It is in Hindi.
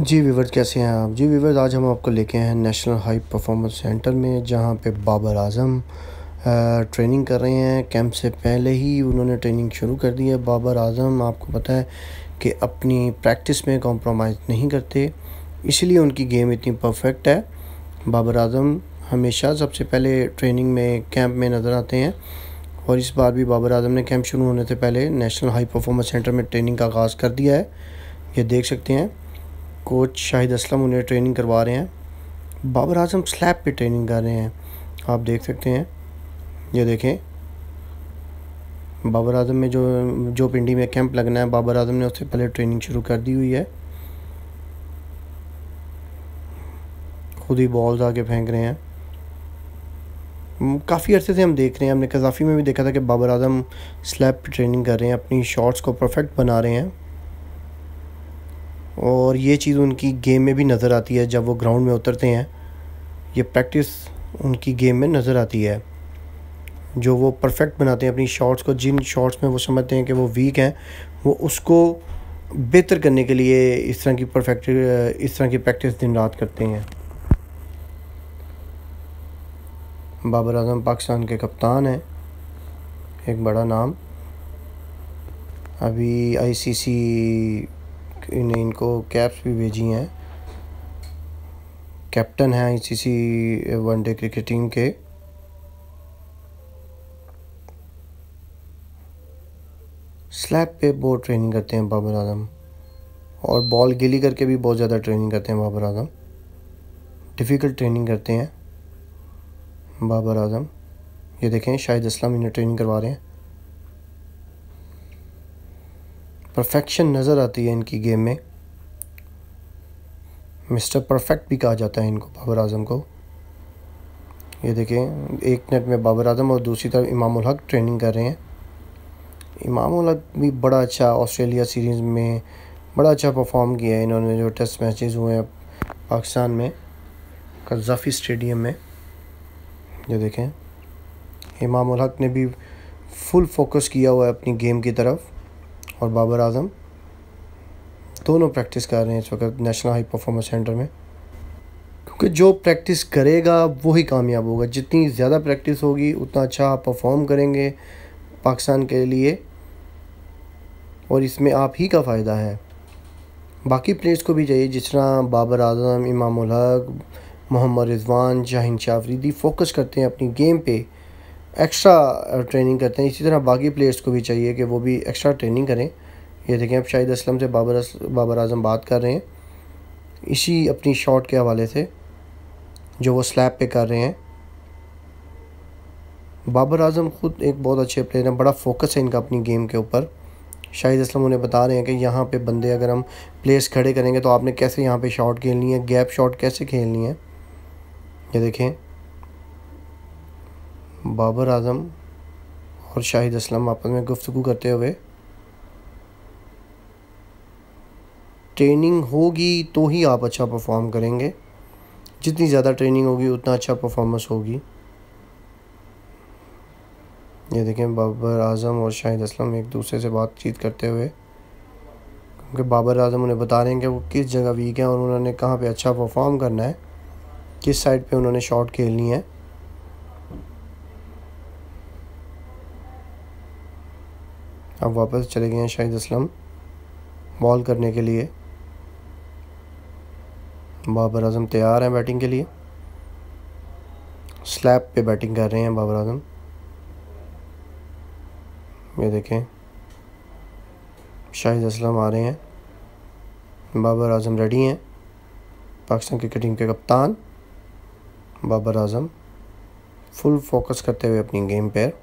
जी वीवर कैसे हैं आप जी वीवर आज हम आपको लेके हैं नेशनल हाई परफॉर्मेंस सेंटर में जहाँ पे बाबर आजम ट्रेनिंग कर रहे हैं कैंप से पहले ही उन्होंने ट्रेनिंग शुरू कर दी है बाबर आजम आपको पता है कि अपनी प्रैक्टिस में कॉम्प्रोमाइज़ नहीं करते इसलिए उनकी गेम इतनी परफेक्ट है बाबर आजम हमेशा सबसे पहले ट्रेनिंग में कैंप में नज़र आते हैं और इस बार भी बाबर आजम ने कैंप शुरू होने से पहले नेशनल हाई परफॉर्मेंस सेंटर में ट्रेनिंग का आगाज़ कर दिया है ये देख सकते हैं कोच शाहिद असलम उन्हें ट्रेनिंग करवा रहे हैं बाबर आजम स्लैब पे ट्रेनिंग कर रहे हैं आप देख सकते हैं ये देखें बाबर आजम में जो जो पिंडी में कैंप लगना है बाबर आजम ने उससे पहले ट्रेनिंग शुरू कर दी हुई है खुद ही बॉल्स आके फेंक रहे हैं काफ़ी अरसे से हम देख रहे हैं हमने कज़ाफ़ी में भी देखा था कि बाबर आजम स्लैब ट्रेनिंग कर रहे हैं अपनी शॉट्स को परफेक्ट बना रहे हैं और ये चीज़ उनकी गेम में भी नज़र आती है जब वो ग्राउंड में उतरते हैं ये प्रैक्टिस उनकी गेम में नज़र आती है जो वो परफेक्ट बनाते हैं अपनी शॉट्स को जिन शॉट्स में वो समझते हैं कि वो वीक हैं वो उसको बेहतर करने के लिए इस तरह की परफेक्ट इस तरह की प्रैक्टिस दिन रात करते हैं बाबर आजम पाकिस्तान के कप्तान हैं एक बड़ा नाम अभी आईसीसी इन इनको कैप्स भी भेजी हैं कैप्टन हैं I C one day cricket team के स्लैब पे बहुत ट्रेनिंग करते हैं बाबर आजम और बॉल गिली करके भी बहुत ज़्यादा ट्रेनिंग करते हैं बाबर आजम डिफ़िकल्ट ट्रेनिंग करते हैं बाबर आजम ये देखें शाहिद असलम इन्हें ट्रेनिंग करवा रहे हैं परफेक्शन नज़र आती है इनकी गेम में मिस्टर परफेक्ट भी कहा जाता है इनको बाबर आजम को ये देखें एक नेट में बाबर आजम और दूसरी तरफ इमाम हक ट्रेनिंग कर रहे हैं इमाम हक भी बड़ा अच्छा ऑस्ट्रेलिया सीरीज़ में बड़ा अच्छा परफॉर्म किया है इन्होंने जो टेस्ट मैचेस हुए हैं पाकिस्तान में कजाफी स्टेडियम में ये देखें इमाम हक ने भी फुल फोकस किया हुआ है अपनी गेम की तरफ और बाबर आजम दोनों प्रैक्टिस कर रहे हैं इस वक्त नेशनल हाई परफॉर्मेंस सेंटर में क्योंकि जो प्रैक्टिस करेगा वही कामयाब होगा जितनी ज़्यादा प्रैक्टिस होगी उतना अच्छा आप परफॉर्म करेंगे पाकिस्तान के लिए और इसमें आप ही का फ़ायदा है बाकी प्लेयर्स को भी चाहिए जिस तरह बाबर आजम इमाम मोहम्मद रिजवान शाहिन शाफरीदी फोकस करते हैं अपनी गेम पे एक्स्ट्रा ट्रेनिंग uh, करते हैं इसी तरह बाकी प्लेयर्स को भी चाहिए कि वो भी एक्स्ट्रा ट्रेनिंग करें ये देखें अब शाहिद असलम से बाबर बाबर आजम बात कर रहे हैं इसी अपनी शॉट के हवाले से जो वो स्लैब पे कर रहे हैं बाबर आजम ख़ुद एक बहुत अच्छे प्लेयर हैं बड़ा फोकस है इनका अपनी गेम के ऊपर शाहिद असलम उन्हें बता रहे हैं कि यहाँ पे बंदे अगर हम प्लेस खड़े करेंगे तो आपने कैसे यहाँ पे शॉट खेलनी है गैप शॉट कैसे खेलनी है ये देखें बाबर आजम और शाहिद असलम आपस में गुफ्तु करते हुए ट्रेनिंग होगी तो ही आप अच्छा परफॉर्म करेंगे जितनी ज़्यादा ट्रेनिंग होगी उतना अच्छा परफॉर्मेंस होगी ये देखें बाबर आजम और शाहिद असलम एक दूसरे से बातचीत करते हुए क्योंकि बाबर आजम उन्हें बता रहे हैं कि वो किस जगह वीक हैं और उन्होंने कहाँ पे अच्छा परफॉर्म करना है किस साइड पे उन्होंने शॉट खेलनी है अब वापस चले गए हैं शाहिद असलम बॉल करने के लिए बाबर अजम तैयार हैं बैटिंग के लिए स्लैब पे बैटिंग कर रहे हैं बाबर आजम ये देखें शाहिद असलम आ रहे हैं बाबर आजम रेडी हैं पाकिस्तान क्रिकेट टीम के कप्तान बाबर आजम फुल फोकस करते हुए अपनी गेम पर